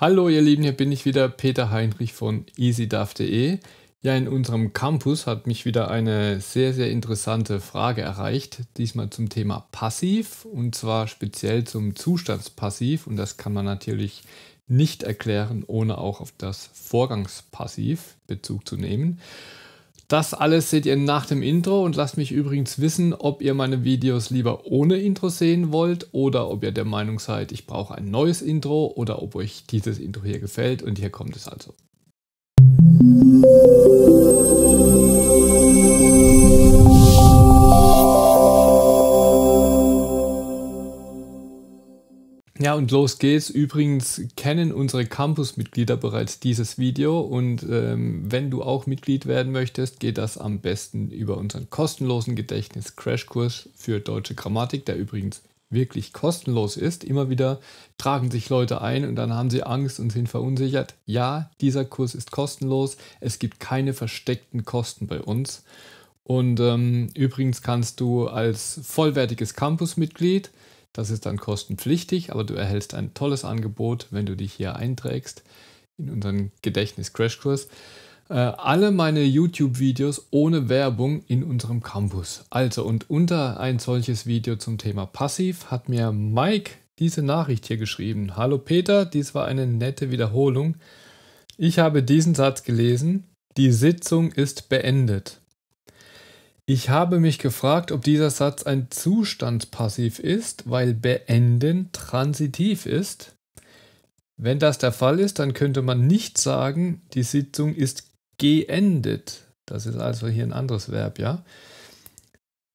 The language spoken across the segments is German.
Hallo ihr Lieben, hier bin ich wieder, Peter Heinrich von easydav.de. Ja, in unserem Campus hat mich wieder eine sehr, sehr interessante Frage erreicht, diesmal zum Thema Passiv und zwar speziell zum Zustandspassiv und das kann man natürlich nicht erklären, ohne auch auf das Vorgangspassiv Bezug zu nehmen. Das alles seht ihr nach dem Intro und lasst mich übrigens wissen, ob ihr meine Videos lieber ohne Intro sehen wollt oder ob ihr der Meinung seid, ich brauche ein neues Intro oder ob euch dieses Intro hier gefällt und hier kommt es also. Ja, und los geht's. Übrigens kennen unsere Campus-Mitglieder bereits dieses Video und ähm, wenn du auch Mitglied werden möchtest, geht das am besten über unseren kostenlosen Gedächtnis-Crashkurs für deutsche Grammatik, der übrigens wirklich kostenlos ist. Immer wieder tragen sich Leute ein und dann haben sie Angst und sind verunsichert. Ja, dieser Kurs ist kostenlos. Es gibt keine versteckten Kosten bei uns. Und ähm, übrigens kannst du als vollwertiges Campus-Mitglied das ist dann kostenpflichtig, aber du erhältst ein tolles Angebot, wenn du dich hier einträgst in unseren Gedächtnis-Crashkurs. Äh, alle meine YouTube-Videos ohne Werbung in unserem Campus. Also und unter ein solches Video zum Thema Passiv hat mir Mike diese Nachricht hier geschrieben. Hallo Peter, dies war eine nette Wiederholung. Ich habe diesen Satz gelesen. Die Sitzung ist beendet. Ich habe mich gefragt, ob dieser Satz ein Zustandspassiv ist, weil beenden transitiv ist. Wenn das der Fall ist, dann könnte man nicht sagen, die Sitzung ist geendet. Das ist also hier ein anderes Verb, ja?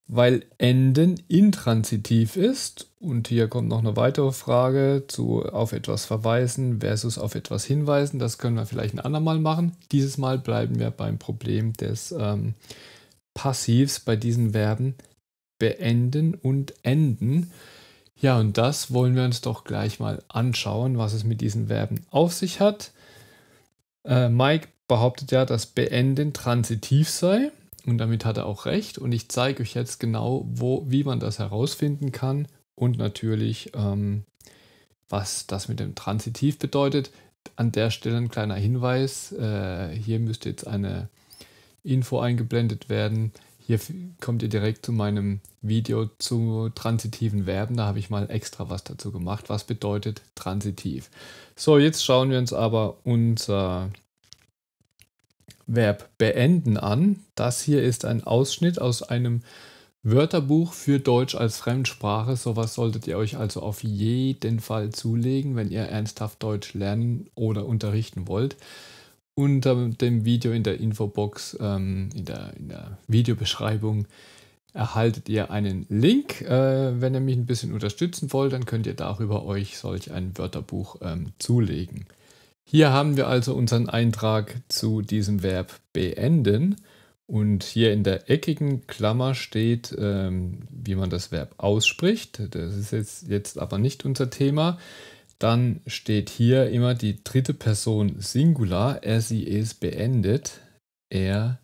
Weil enden intransitiv ist. Und hier kommt noch eine weitere Frage zu auf etwas verweisen versus auf etwas hinweisen. Das können wir vielleicht ein andermal machen. Dieses Mal bleiben wir beim Problem des. Ähm, Passivs bei diesen Verben beenden und enden. Ja, und das wollen wir uns doch gleich mal anschauen, was es mit diesen Verben auf sich hat. Äh, Mike behauptet ja, dass beenden transitiv sei und damit hat er auch recht und ich zeige euch jetzt genau, wo, wie man das herausfinden kann und natürlich, ähm, was das mit dem Transitiv bedeutet. An der Stelle ein kleiner Hinweis, äh, hier müsste jetzt eine Info eingeblendet werden. Hier kommt ihr direkt zu meinem Video zu transitiven Verben. Da habe ich mal extra was dazu gemacht. Was bedeutet transitiv? So, jetzt schauen wir uns aber unser Verb beenden an. Das hier ist ein Ausschnitt aus einem Wörterbuch für Deutsch als Fremdsprache. Sowas solltet ihr euch also auf jeden Fall zulegen, wenn ihr ernsthaft Deutsch lernen oder unterrichten wollt unter dem Video in der Infobox, ähm, in, der, in, der, Videobeschreibung, erhaltet ihr einen Link. Äh, wenn ihr mich ein bisschen unterstützen wollt, dann könnt ihr darüber euch solch ein Wörterbuch ähm, zulegen. Hier haben wir also unseren Eintrag zu diesem Verb beenden. Und hier in der eckigen Klammer steht, ähm, wie man das Verb ausspricht. Das ist jetzt, jetzt aber nicht unser Thema. Dann steht hier immer die dritte Person Singular. Er, sie, es beendet. Er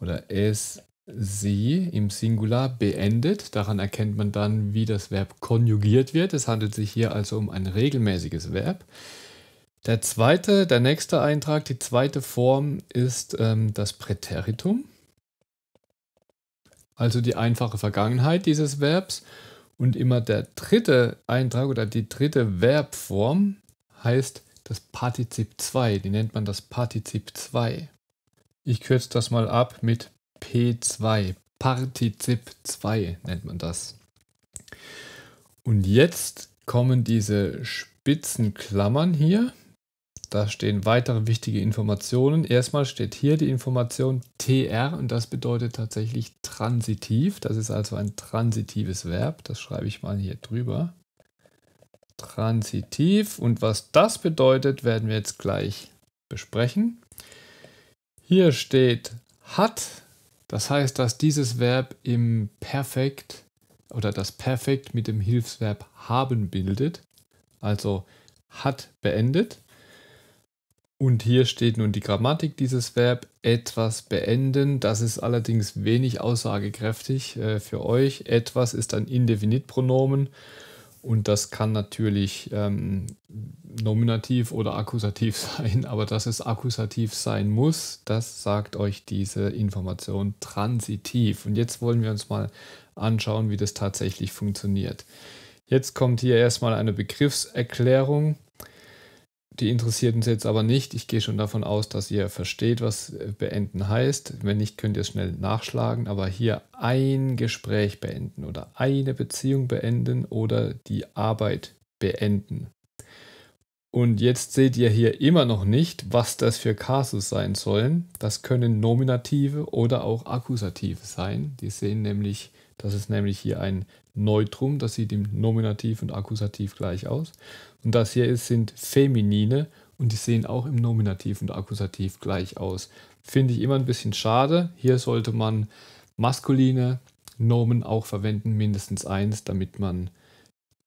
oder es, sie im Singular beendet. Daran erkennt man dann, wie das Verb konjugiert wird. Es handelt sich hier also um ein regelmäßiges Verb. Der zweite, der nächste Eintrag, die zweite Form ist ähm, das Präteritum, also die einfache Vergangenheit dieses Verbs. Und immer der dritte Eintrag oder die dritte Verbform heißt das Partizip 2. Die nennt man das Partizip 2. Ich kürze das mal ab mit P2. Partizip 2 nennt man das. Und jetzt kommen diese Spitzenklammern hier da stehen weitere wichtige Informationen. Erstmal steht hier die Information TR und das bedeutet tatsächlich transitiv. Das ist also ein transitives Verb. Das schreibe ich mal hier drüber. Transitiv und was das bedeutet, werden wir jetzt gleich besprechen. Hier steht hat. Das heißt, dass dieses Verb im Perfekt oder das Perfekt mit dem Hilfsverb haben bildet. Also hat beendet. Und hier steht nun die Grammatik dieses Verb etwas beenden. Das ist allerdings wenig aussagekräftig äh, für euch. Etwas ist ein Indefinitpronomen und das kann natürlich ähm, nominativ oder akkusativ sein, aber dass es akkusativ sein muss, das sagt euch diese Information transitiv. Und jetzt wollen wir uns mal anschauen, wie das tatsächlich funktioniert. Jetzt kommt hier erstmal eine Begriffserklärung die interessiert uns jetzt aber nicht. Ich gehe schon davon aus, dass ihr versteht, was äh, beenden heißt. Wenn nicht, könnt ihr es schnell nachschlagen. Aber hier ein Gespräch beenden oder eine Beziehung beenden oder die Arbeit beenden. Und jetzt seht ihr hier immer noch nicht, was das für Kasus sein sollen. Das können Nominative oder auch Akkusative sein. Die sehen nämlich, dass es nämlich hier ein Neutrum, das sieht im Nominativ und Akkusativ gleich aus. Und das hier ist, sind Feminine und die sehen auch im Nominativ und Akkusativ gleich aus. Finde ich immer ein bisschen schade. Hier sollte man maskuline Nomen auch verwenden, mindestens eins, damit man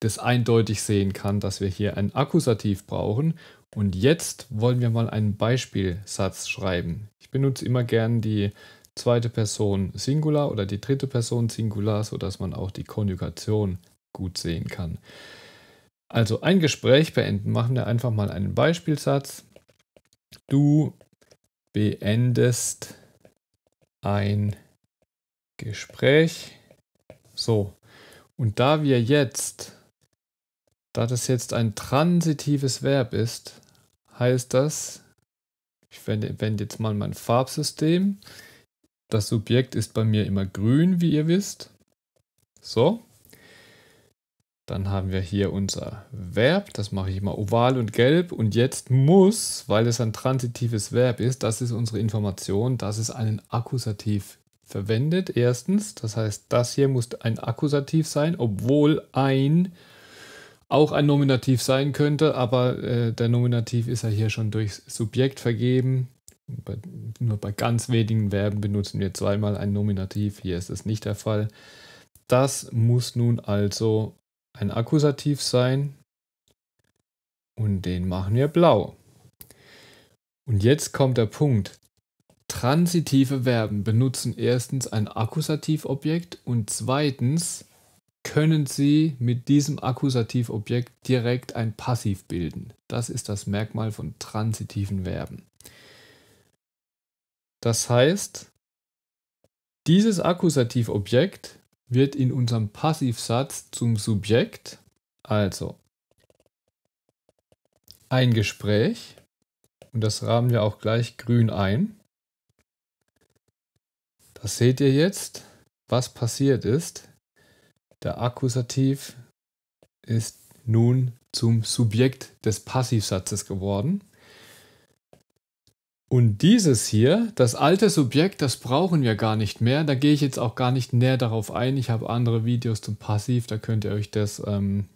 das eindeutig sehen kann, dass wir hier ein Akkusativ brauchen. Und jetzt wollen wir mal einen Beispielsatz schreiben. Ich benutze immer gern die zweite Person Singular oder die dritte Person Singular, sodass man auch die Konjugation gut sehen kann. Also ein Gespräch beenden. Machen wir einfach mal einen Beispielsatz. Du beendest ein Gespräch. So, und da wir jetzt, da das jetzt ein transitives Verb ist, heißt das, ich wende, wende jetzt mal mein Farbsystem, das Subjekt ist bei mir immer grün, wie ihr wisst. So. Dann haben wir hier unser Verb. Das mache ich immer oval und gelb. Und jetzt muss, weil es ein transitives Verb ist, das ist unsere Information, dass es einen Akkusativ verwendet. Erstens, das heißt, das hier muss ein Akkusativ sein, obwohl ein auch ein Nominativ sein könnte, aber äh, der Nominativ ist ja hier schon durch Subjekt vergeben bei, nur bei ganz wenigen Verben benutzen wir zweimal ein Nominativ. Hier ist es nicht der Fall. Das muss nun also ein Akkusativ sein. Und den machen wir blau. Und jetzt kommt der Punkt. Transitive Verben benutzen erstens ein Akkusativobjekt und zweitens können sie mit diesem Akkusativobjekt direkt ein Passiv bilden. Das ist das Merkmal von transitiven Verben. Das heißt, dieses Akkusativobjekt wird in unserem Passivsatz zum Subjekt, also ein Gespräch, und das rahmen wir auch gleich grün ein. Das seht ihr jetzt, was passiert ist. Der Akkusativ ist nun zum Subjekt des Passivsatzes geworden. Und dieses hier, das alte Subjekt, das brauchen wir gar nicht mehr. Da gehe ich jetzt auch gar nicht näher darauf ein. Ich habe andere Videos zum Passiv, da könnt ihr euch das ähm,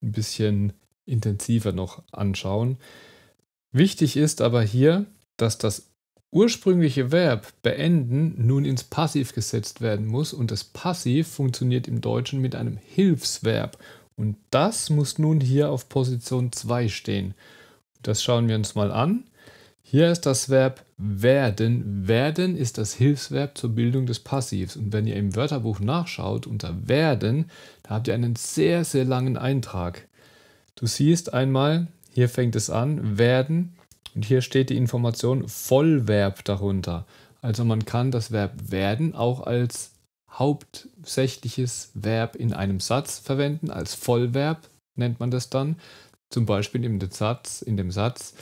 ein bisschen intensiver noch anschauen. Wichtig ist aber hier, dass das ursprüngliche Verb beenden nun ins Passiv gesetzt werden muss und das Passiv funktioniert im Deutschen mit einem Hilfsverb und das muss nun hier auf Position 2 stehen. Das schauen wir uns mal an. Hier ist das Verb werden. Werden ist das Hilfsverb zur Bildung des Passivs. Und wenn ihr im Wörterbuch nachschaut unter werden, da habt ihr einen sehr, sehr langen Eintrag. Du siehst einmal, hier fängt es an, werden, und hier steht die Information Vollverb darunter. Also man kann das Verb werden auch als hauptsächliches Verb in einem Satz verwenden, als Vollverb nennt man das dann. Zum Beispiel in dem Satz, in dem Satz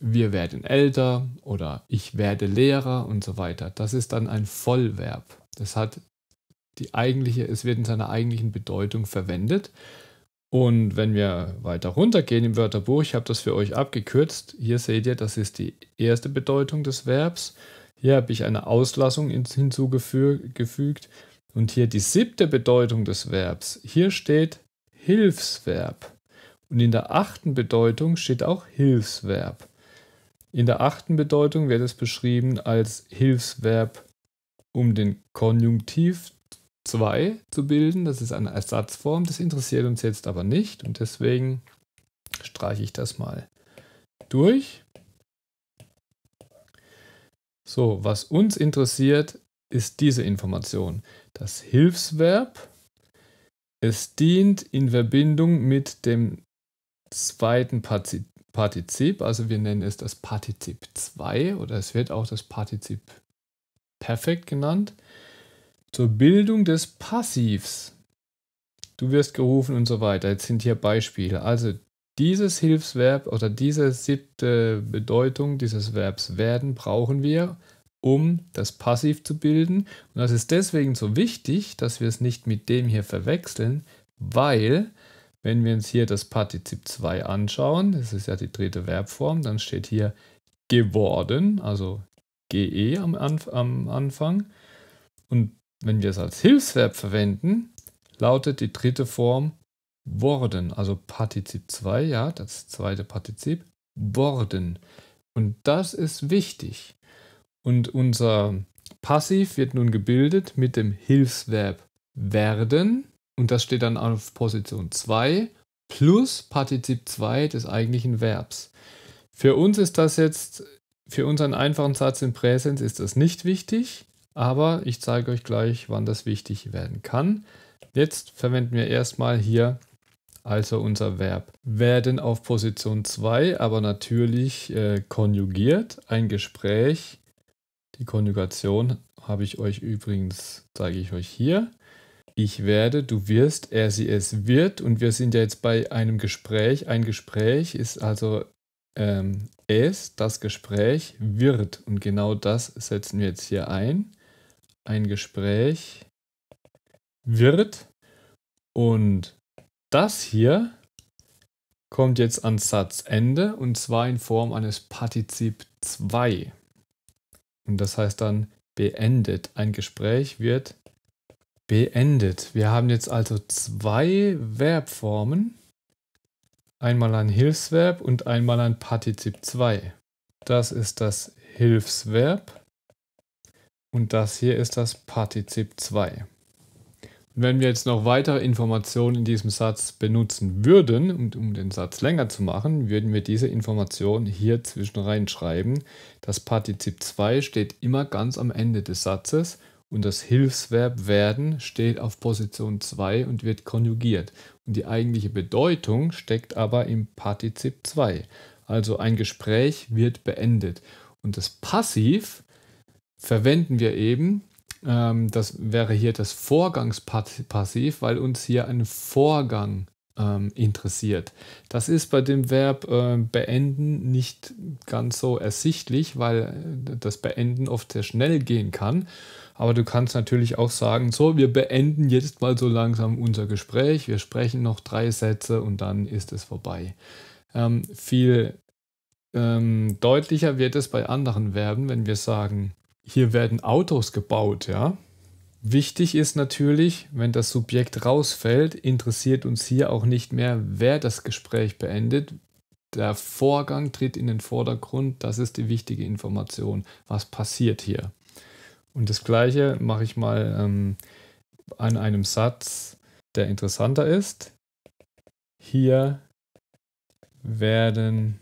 wir werden älter oder ich werde Lehrer und so weiter. Das ist dann ein Vollverb. Das hat die eigentliche, es wird in seiner eigentlichen Bedeutung verwendet. Und wenn wir weiter runtergehen im Wörterbuch, ich habe das für euch abgekürzt. Hier seht ihr, das ist die erste Bedeutung des Verbs. Hier habe ich eine Auslassung hinzugefügt. Und hier die siebte Bedeutung des Verbs. Hier steht Hilfsverb. Und in der achten Bedeutung steht auch Hilfsverb. In der achten Bedeutung wird es beschrieben als Hilfsverb, um den Konjunktiv 2 zu bilden. Das ist eine Ersatzform, das interessiert uns jetzt aber nicht und deswegen streiche ich das mal durch. So, was uns interessiert, ist diese Information. Das Hilfsverb, es dient in Verbindung mit dem zweiten Partizip Partizip, also wir nennen es das Partizip 2 oder es wird auch das Partizip Perfekt genannt, zur Bildung des Passivs. Du wirst gerufen und so weiter. Jetzt sind hier Beispiele. Also dieses Hilfsverb oder diese siebte Bedeutung dieses Verbs werden brauchen wir, um das Passiv zu bilden. Und das ist deswegen so wichtig, dass wir es nicht mit dem hier verwechseln, weil wenn wir uns hier das Partizip 2 anschauen, das ist ja die dritte Verbform, dann steht hier geworden, also GE am, Anf am Anfang. Und wenn wir es als Hilfsverb verwenden, lautet die dritte Form worden, also Partizip 2, ja, das zweite Partizip, worden. Und das ist wichtig. Und unser Passiv wird nun gebildet mit dem Hilfsverb werden und das steht dann auf Position 2 plus Partizip 2 des eigentlichen Verbs. Für uns ist das jetzt, für unseren einfachen Satz im Präsens ist das nicht wichtig, aber ich zeige euch gleich, wann das wichtig werden kann. Jetzt verwenden wir erstmal hier also unser Verb werden auf Position 2, aber natürlich äh, konjugiert. Ein Gespräch, die Konjugation habe ich euch übrigens, zeige ich euch hier ich werde, du wirst, er, sie, es wird. Und wir sind ja jetzt bei einem Gespräch. Ein Gespräch ist also ähm, es, das Gespräch wird. Und genau das setzen wir jetzt hier ein. Ein Gespräch wird. Und das hier kommt jetzt ans Satzende und zwar in Form eines Partizip 2. Und das heißt dann beendet. Ein Gespräch wird beendet. Wir haben jetzt also zwei Verbformen. Einmal ein Hilfsverb und einmal ein Partizip 2. Das ist das Hilfsverb und das hier ist das Partizip 2. wenn wir jetzt noch weitere Informationen in diesem Satz benutzen würden, und um den Satz länger zu machen, würden wir diese Information hier zwischen reinschreiben. Das Partizip 2 steht immer ganz am Ende des Satzes und das Hilfsverb werden steht auf Position 2 und wird konjugiert. Und die eigentliche Bedeutung steckt aber im Partizip 2. Also ein Gespräch wird beendet. Und das Passiv verwenden wir eben, ähm, das wäre hier das Vorgangspassiv, weil uns hier ein Vorgang ähm, interessiert. Das ist bei dem Verb äh, beenden nicht ganz so ersichtlich, weil äh, das Beenden oft sehr schnell gehen kann. Aber du kannst natürlich auch sagen, so, wir beenden jetzt mal so langsam unser Gespräch, wir sprechen noch drei Sätze und dann ist es vorbei. Ähm, viel ähm, deutlicher wird es bei anderen Verben, wenn wir sagen, hier werden Autos gebaut, ja. Wichtig ist natürlich, wenn das Subjekt rausfällt, interessiert uns hier auch nicht mehr, wer das Gespräch beendet. Der Vorgang tritt in den Vordergrund, das ist die wichtige Information, was passiert hier. Und das gleiche mache ich mal ähm, an einem Satz, der interessanter ist. Hier werden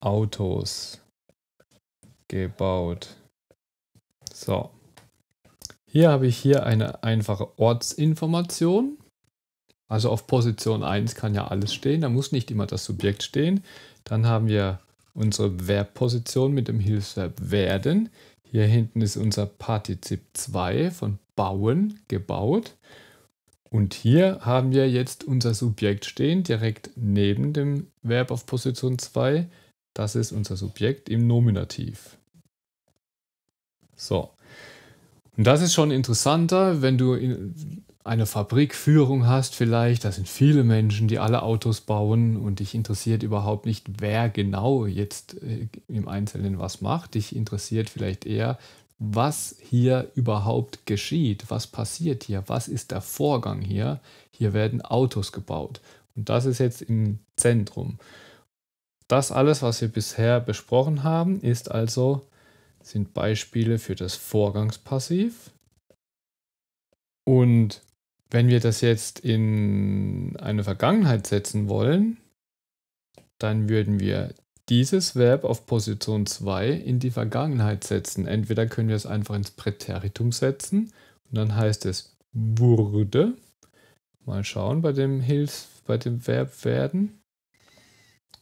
Autos gebaut. So. Hier habe ich hier eine einfache Ortsinformation. Also auf Position 1 kann ja alles stehen, da muss nicht immer das Subjekt stehen. Dann haben wir unsere Verbposition mit dem Hilfsverb werden. Hier hinten ist unser Partizip 2 von bauen, gebaut. Und hier haben wir jetzt unser Subjekt stehen, direkt neben dem Verb auf Position 2. Das ist unser Subjekt im Nominativ. So. Und das ist schon interessanter, wenn du eine Fabrikführung hast vielleicht, da sind viele Menschen, die alle Autos bauen und dich interessiert überhaupt nicht, wer genau jetzt äh, im Einzelnen was macht. Dich interessiert vielleicht eher, was hier überhaupt geschieht, was passiert hier, was ist der Vorgang hier. Hier werden Autos gebaut und das ist jetzt im Zentrum. Das alles, was wir bisher besprochen haben, ist also sind Beispiele für das Vorgangspassiv und wenn wir das jetzt in eine Vergangenheit setzen wollen, dann würden wir dieses Verb auf Position 2 in die Vergangenheit setzen. Entweder können wir es einfach ins Präteritum setzen und dann heißt es wurde. Mal schauen bei dem Hilfs, bei dem Verb werden.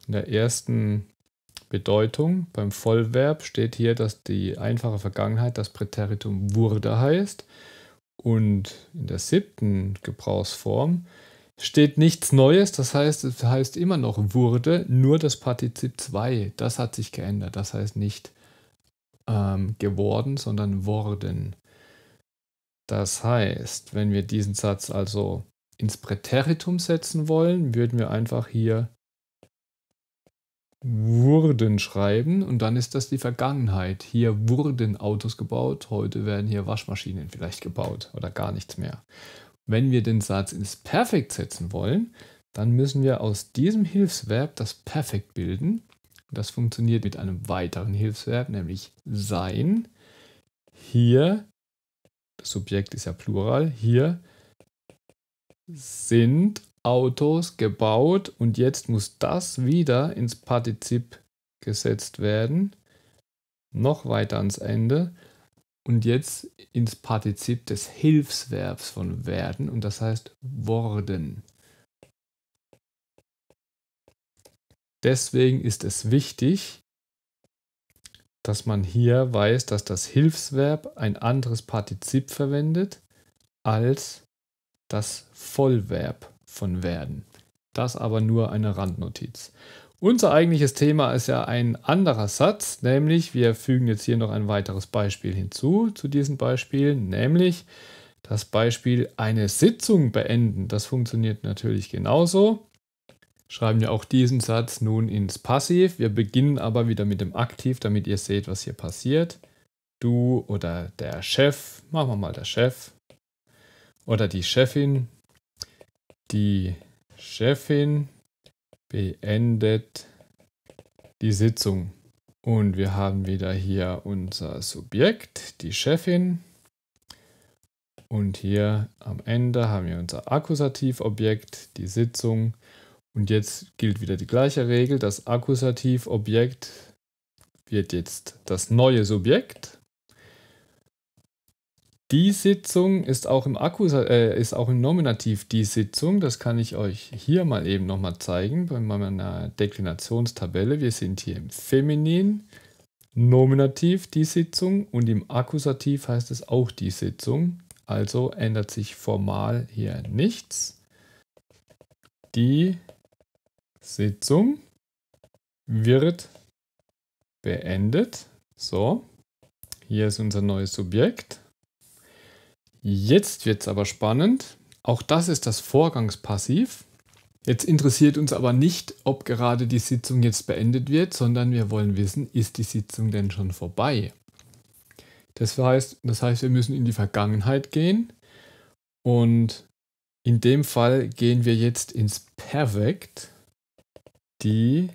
In der ersten Bedeutung beim Vollverb steht hier, dass die einfache Vergangenheit das Präteritum wurde heißt. Und in der siebten Gebrauchsform steht nichts Neues, das heißt, es heißt immer noch wurde, nur das Partizip 2, das hat sich geändert. Das heißt nicht ähm, geworden, sondern worden. Das heißt, wenn wir diesen Satz also ins Präteritum setzen wollen, würden wir einfach hier wurden schreiben und dann ist das die Vergangenheit. Hier wurden Autos gebaut, heute werden hier Waschmaschinen vielleicht gebaut oder gar nichts mehr. Wenn wir den Satz ins Perfekt setzen wollen, dann müssen wir aus diesem Hilfsverb das Perfekt bilden. Das funktioniert mit einem weiteren Hilfsverb, nämlich sein. Hier, das Subjekt ist ja Plural, hier sind Autos gebaut und jetzt muss das wieder ins Partizip gesetzt werden, noch weiter ans Ende und jetzt ins Partizip des Hilfsverbs von werden und das heißt worden. Deswegen ist es wichtig, dass man hier weiß, dass das Hilfsverb ein anderes Partizip verwendet als das Vollverb von werden. Das aber nur eine Randnotiz. Unser eigentliches Thema ist ja ein anderer Satz, nämlich wir fügen jetzt hier noch ein weiteres Beispiel hinzu zu diesen Beispielen, nämlich das Beispiel eine Sitzung beenden. Das funktioniert natürlich genauso. Schreiben wir auch diesen Satz nun ins Passiv. Wir beginnen aber wieder mit dem Aktiv, damit ihr seht, was hier passiert. Du oder der Chef, machen wir mal der Chef oder die Chefin, die Chefin beendet die Sitzung. Und wir haben wieder hier unser Subjekt, die Chefin. Und hier am Ende haben wir unser Akkusativobjekt, die Sitzung. Und jetzt gilt wieder die gleiche Regel. Das Akkusativobjekt wird jetzt das neue Subjekt. Die Sitzung ist auch im Akkus, äh, ist auch im Nominativ die Sitzung. Das kann ich euch hier mal eben nochmal zeigen bei meiner Deklinationstabelle. Wir sind hier im Feminin, Nominativ die Sitzung und im Akkusativ heißt es auch die Sitzung. Also ändert sich formal hier nichts. Die Sitzung wird beendet. So, hier ist unser neues Subjekt. Jetzt wird es aber spannend. Auch das ist das Vorgangspassiv. Jetzt interessiert uns aber nicht, ob gerade die Sitzung jetzt beendet wird, sondern wir wollen wissen, ist die Sitzung denn schon vorbei? Das heißt, das heißt, wir müssen in die Vergangenheit gehen und in dem Fall gehen wir jetzt ins Perfekt. Die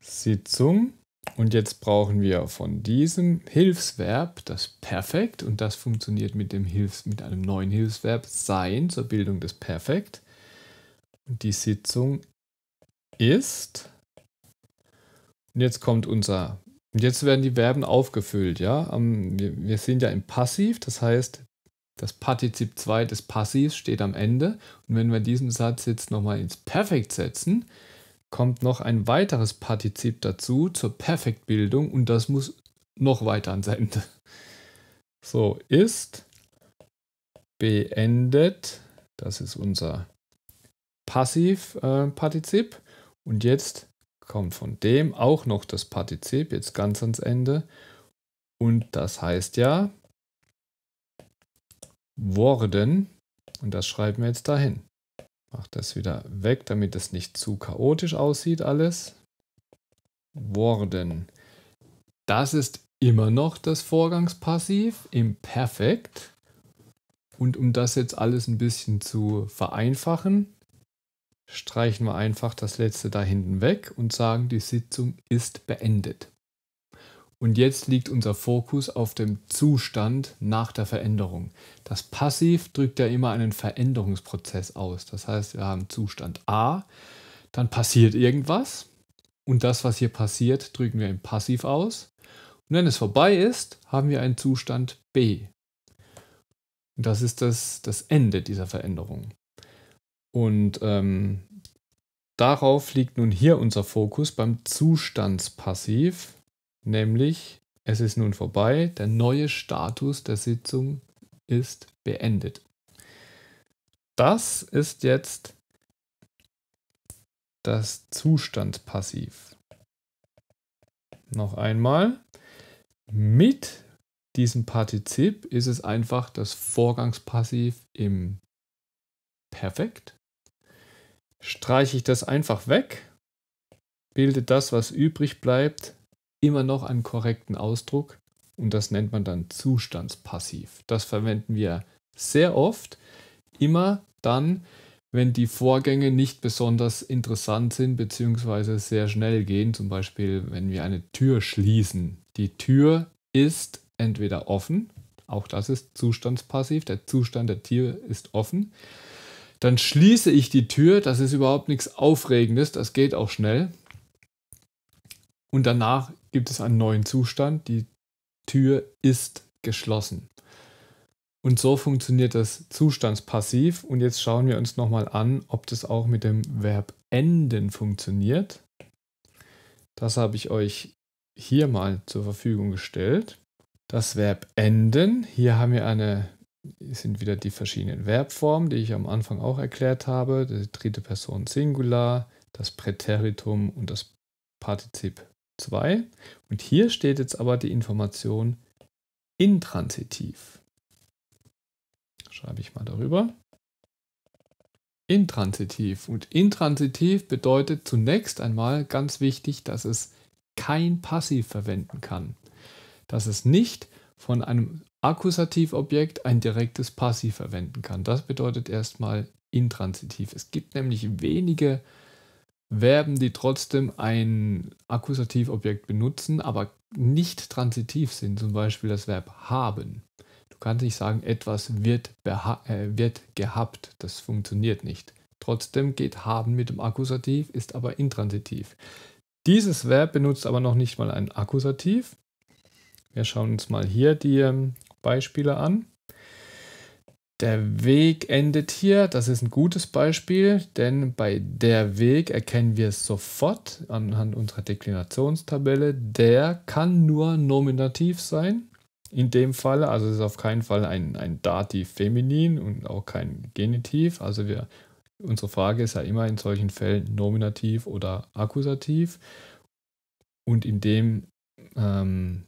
Sitzung und jetzt brauchen wir von diesem Hilfsverb das Perfekt und das funktioniert mit, dem Hilfs-, mit einem neuen Hilfsverb sein zur Bildung des Perfekt. Und die Sitzung ist. Und jetzt kommt unser. Und jetzt werden die Verben aufgefüllt, ja. Ähm, wir sind ja im Passiv, das heißt, das Partizip 2 des Passivs steht am Ende. Und wenn wir diesen Satz jetzt nochmal ins Perfekt setzen, kommt noch ein weiteres Partizip dazu zur Perfektbildung und das muss noch weiter ans Ende. So, ist beendet, das ist unser Passivpartizip äh, und jetzt kommt von dem auch noch das Partizip, jetzt ganz ans Ende und das heißt ja worden und das schreiben wir jetzt dahin mache das wieder weg, damit das nicht zu chaotisch aussieht alles. Worden. Das ist immer noch das Vorgangspassiv im Perfekt. Und um das jetzt alles ein bisschen zu vereinfachen, streichen wir einfach das letzte da hinten weg und sagen, die Sitzung ist beendet. Und jetzt liegt unser Fokus auf dem Zustand nach der Veränderung. Das Passiv drückt ja immer einen Veränderungsprozess aus. Das heißt, wir haben Zustand A, dann passiert irgendwas und das, was hier passiert, drücken wir im Passiv aus. Und wenn es vorbei ist, haben wir einen Zustand B. Und das ist das, das Ende dieser Veränderung. Und ähm, darauf liegt nun hier unser Fokus beim Zustandspassiv, nämlich es ist nun vorbei, der neue Status der Sitzung ist beendet. Das ist jetzt das Zustandspassiv. Noch einmal. Mit diesem Partizip ist es einfach das Vorgangspassiv im Perfekt. Streiche ich das einfach weg, bildet das, was übrig bleibt, immer noch einen korrekten Ausdruck und das nennt man dann Zustandspassiv. Das verwenden wir sehr oft, immer dann, wenn die Vorgänge nicht besonders interessant sind bzw. sehr schnell gehen, zum Beispiel wenn wir eine Tür schließen. Die Tür ist entweder offen, auch das ist zustandspassiv, der Zustand der Tür ist offen. Dann schließe ich die Tür, das ist überhaupt nichts Aufregendes, das geht auch schnell. Und danach gibt es einen neuen Zustand, die Tür ist geschlossen. Und so funktioniert das Zustandspassiv. Und jetzt schauen wir uns nochmal an, ob das auch mit dem Verb enden funktioniert. Das habe ich euch hier mal zur Verfügung gestellt. Das Verb enden. Hier haben wir eine, sind wieder die verschiedenen Verbformen, die ich am Anfang auch erklärt habe. Die dritte Person Singular, das Präteritum und das Partizip 2. Und hier steht jetzt aber die Information intransitiv. Schreibe ich mal darüber. Intransitiv. Und intransitiv bedeutet zunächst einmal ganz wichtig, dass es kein Passiv verwenden kann. Dass es nicht von einem Akkusativobjekt ein direktes Passiv verwenden kann. Das bedeutet erstmal intransitiv. Es gibt nämlich wenige Verben, die trotzdem ein Akkusativobjekt benutzen, aber nicht transitiv sind, zum Beispiel das Verb haben. Du kannst nicht sagen, etwas wird, äh, wird gehabt. Das funktioniert nicht. Trotzdem geht haben mit dem Akkusativ, ist aber intransitiv. Dieses Verb benutzt aber noch nicht mal ein Akkusativ. Wir schauen uns mal hier die ähm, Beispiele an. Der Weg endet hier. Das ist ein gutes Beispiel, denn bei der Weg erkennen wir sofort anhand unserer Deklinationstabelle. Der kann nur nominativ sein. In dem Fall, also es ist auf keinen Fall ein, ein Dativ feminin und auch kein Genitiv. Also wir, unsere Frage ist ja immer in solchen Fällen nominativ oder akkusativ. Und in dem ähm,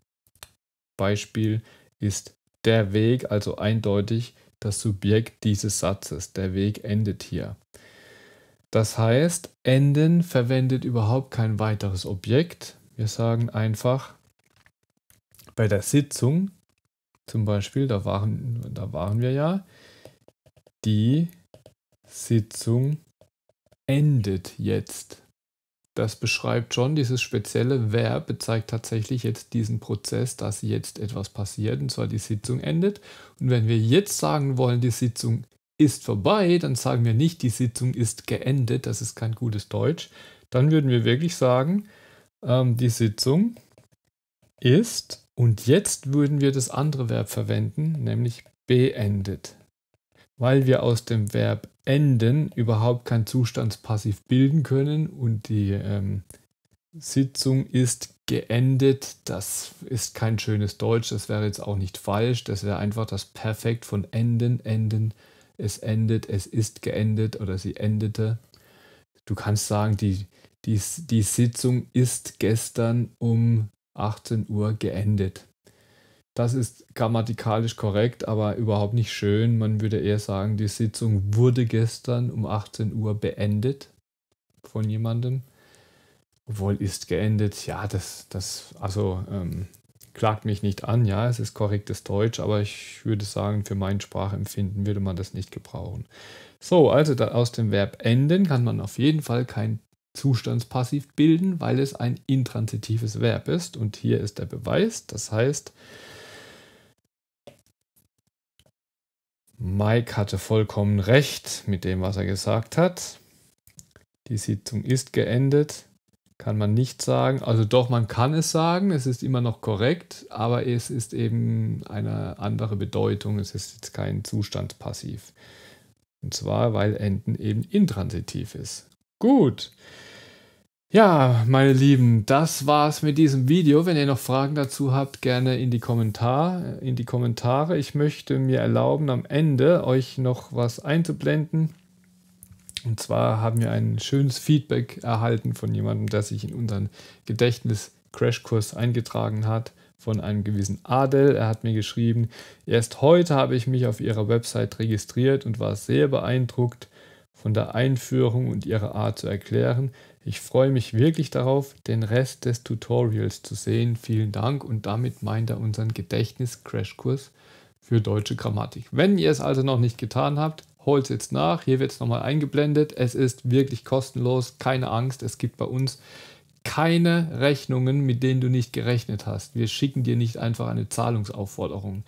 Beispiel ist der Weg also eindeutig das Subjekt dieses Satzes. Der Weg endet hier. Das heißt, enden verwendet überhaupt kein weiteres Objekt. Wir sagen einfach bei der Sitzung, zum Beispiel, da waren, da waren wir ja, die Sitzung endet jetzt das beschreibt schon, dieses spezielle Verb bezeigt tatsächlich jetzt diesen Prozess, dass jetzt etwas passiert, und zwar die Sitzung endet. Und wenn wir jetzt sagen wollen, die Sitzung ist vorbei, dann sagen wir nicht, die Sitzung ist geendet, das ist kein gutes Deutsch. Dann würden wir wirklich sagen, ähm, die Sitzung ist, und jetzt würden wir das andere Verb verwenden, nämlich beendet weil wir aus dem Verb enden überhaupt kein Zustandspassiv bilden können und die ähm, Sitzung ist geendet, das ist kein schönes Deutsch, das wäre jetzt auch nicht falsch, das wäre einfach das Perfekt von enden, enden, es endet, es ist geendet oder sie endete. Du kannst sagen, die, die, die Sitzung ist gestern um 18 Uhr geendet. Das ist grammatikalisch korrekt, aber überhaupt nicht schön. Man würde eher sagen, die Sitzung wurde gestern um 18 Uhr beendet von jemandem. Obwohl ist geendet, ja, das, das, also ähm, klagt mich nicht an, ja, es ist korrektes Deutsch, aber ich würde sagen, für mein Sprachempfinden würde man das nicht gebrauchen. So, also aus dem Verb enden kann man auf jeden Fall kein Zustandspassiv bilden, weil es ein intransitives Verb ist. Und hier ist der Beweis, das heißt, Mike hatte vollkommen recht mit dem, was er gesagt hat. Die Sitzung ist geendet. Kann man nicht sagen. Also doch, man kann es sagen. Es ist immer noch korrekt, aber es ist eben eine andere Bedeutung. Es ist jetzt kein Zustandspassiv. Und zwar, weil Enden eben intransitiv ist. Gut. Ja, meine Lieben, das war's mit diesem Video. Wenn ihr noch Fragen dazu habt, gerne in die, Kommentar, in die Kommentare. Ich möchte mir erlauben, am Ende euch noch was einzublenden. Und zwar haben wir ein schönes Feedback erhalten von jemandem, der sich in unseren Gedächtnis-Crashkurs eingetragen hat, von einem gewissen Adel. Er hat mir geschrieben, erst heute habe ich mich auf ihrer Website registriert und war sehr beeindruckt, von der Einführung und ihrer Art zu erklären. Ich freue mich wirklich darauf, den Rest des Tutorials zu sehen. Vielen Dank und damit meint er unseren Gedächtnis-Crashkurs für deutsche Grammatik. Wenn ihr es also noch nicht getan habt, holt es jetzt nach. Hier wird es nochmal eingeblendet. Es ist wirklich kostenlos. Keine Angst, es gibt bei uns keine Rechnungen, mit denen du nicht gerechnet hast. Wir schicken dir nicht einfach eine Zahlungsaufforderung.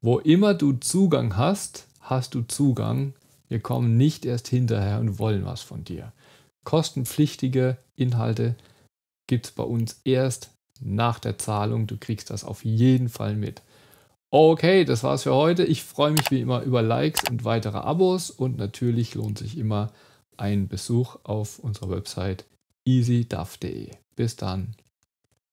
Wo immer du Zugang hast, hast du Zugang wir kommen nicht erst hinterher und wollen was von dir. Kostenpflichtige Inhalte gibt es bei uns erst nach der Zahlung. Du kriegst das auf jeden Fall mit. Okay, das war's für heute. Ich freue mich wie immer über Likes und weitere Abos und natürlich lohnt sich immer ein Besuch auf unserer Website easyduff.de. Bis dann.